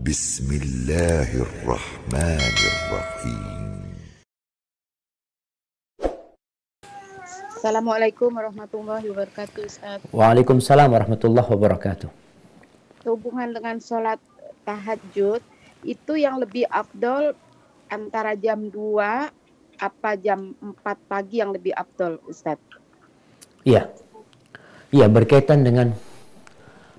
بسم الله الرحمن الرحيم Assalamualaikum warahmatullahi wabarakatuh السلام Waalaikumsalam warahmatullahi wabarakatuh Hubungan dengan sholat tahajud Itu yang lebih abdol Antara jam 2 Apa jam 4 pagi yang lebih abdol Ustaz Iya Iya berkaitan dengan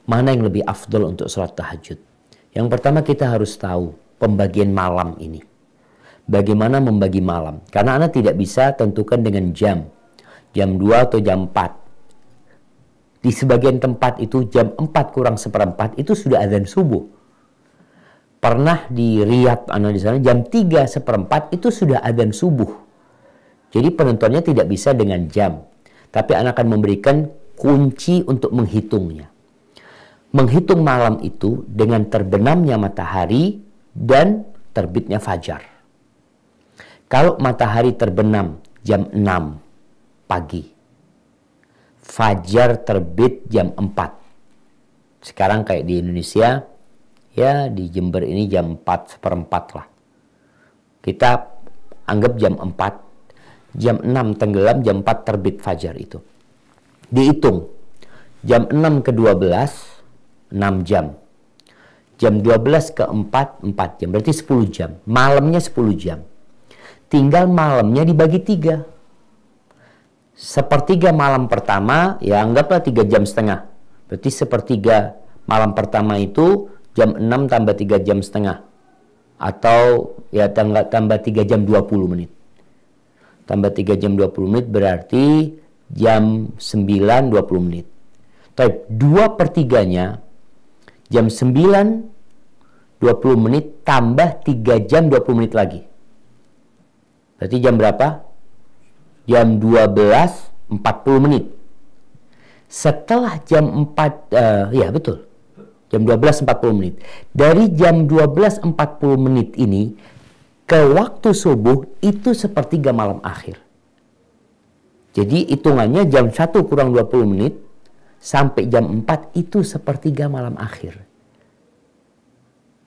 Mana yang lebih afdol untuk sholat tahajud yang pertama kita harus tahu pembagian malam ini. Bagaimana membagi malam? Karena Anda tidak bisa tentukan dengan jam. Jam 2 atau jam 4. Di sebagian tempat itu jam 4 kurang seperempat itu sudah azan subuh. Pernah di Riyadh Anda di sana jam 3 seperempat itu sudah azan subuh. Jadi penentuannya tidak bisa dengan jam. Tapi anak akan memberikan kunci untuk menghitungnya menghitung malam itu dengan terbenamnya matahari dan terbitnya fajar. Kalau matahari terbenam jam 6 pagi, fajar terbit jam 4. Sekarang kayak di Indonesia, ya di Jember ini jam 4 seperempat lah. Kita anggap jam 4, jam 6 tenggelam, jam 4 terbit fajar itu. Dihitung, jam 6 ke 12 6 jam. Jam 12 ke 4, 4 jam. Berarti 10 jam. Malamnya 10 jam. Tinggal malamnya dibagi 3. Sepertiga malam pertama, ya anggaplah 3 jam setengah. Berarti sepertiga malam pertama itu jam 6 tambah 3 jam setengah. Atau ya tambah, tambah 3 jam 20 menit. Tambah 3 jam 20 menit berarti jam 9 20 menit. Tapi 2 per 3 nya jam 9 20 menit tambah 3 jam 20 menit lagi. Berarti jam berapa? Jam 12 40 menit. Setelah jam 4 uh, ya betul. Jam 12 40 menit. Dari jam 12 40 menit ini ke waktu subuh itu sepertiga malam akhir. Jadi hitungannya jam 1 kurang 20 menit sampai jam 4 itu sepertiga malam akhir.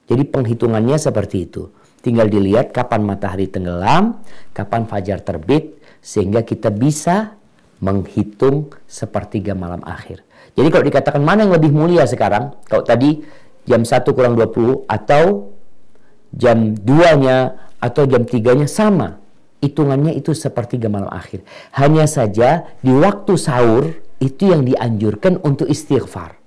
Jadi penghitungannya seperti itu. Tinggal dilihat kapan matahari tenggelam, kapan fajar terbit, sehingga kita bisa menghitung sepertiga malam akhir. Jadi kalau dikatakan mana yang lebih mulia sekarang, kalau tadi jam 1 kurang 20 atau jam 2-nya atau jam 3-nya sama. Hitungannya itu sepertiga malam akhir. Hanya saja di waktu sahur, itu yang dianjurkan untuk istighfar.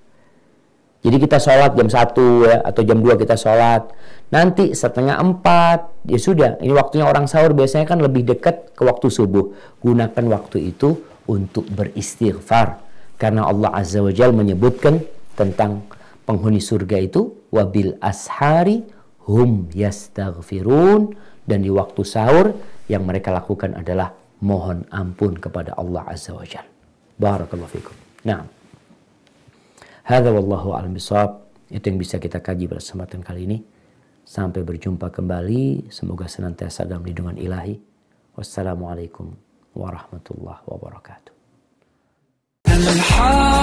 Jadi kita sholat jam 1 ya, atau jam 2 kita sholat. Nanti setengah 4, ya sudah. Ini waktunya orang sahur biasanya kan lebih dekat ke waktu subuh. Gunakan waktu itu untuk beristighfar. Karena Allah Azza wa Jal menyebutkan tentang penghuni surga itu. Wabil ashari hum yastaghfirun. Dan di waktu sahur yang mereka lakukan adalah mohon ampun kepada Allah Azza wa Jalla. بارك الله Nah, نعم هذا والله أعلم itu yang bisa kita kaji pada kesempatan kali ini sampai berjumpa kembali semoga senantiasa dalam lindungan ilahi wassalamualaikum warahmatullahi wabarakatuh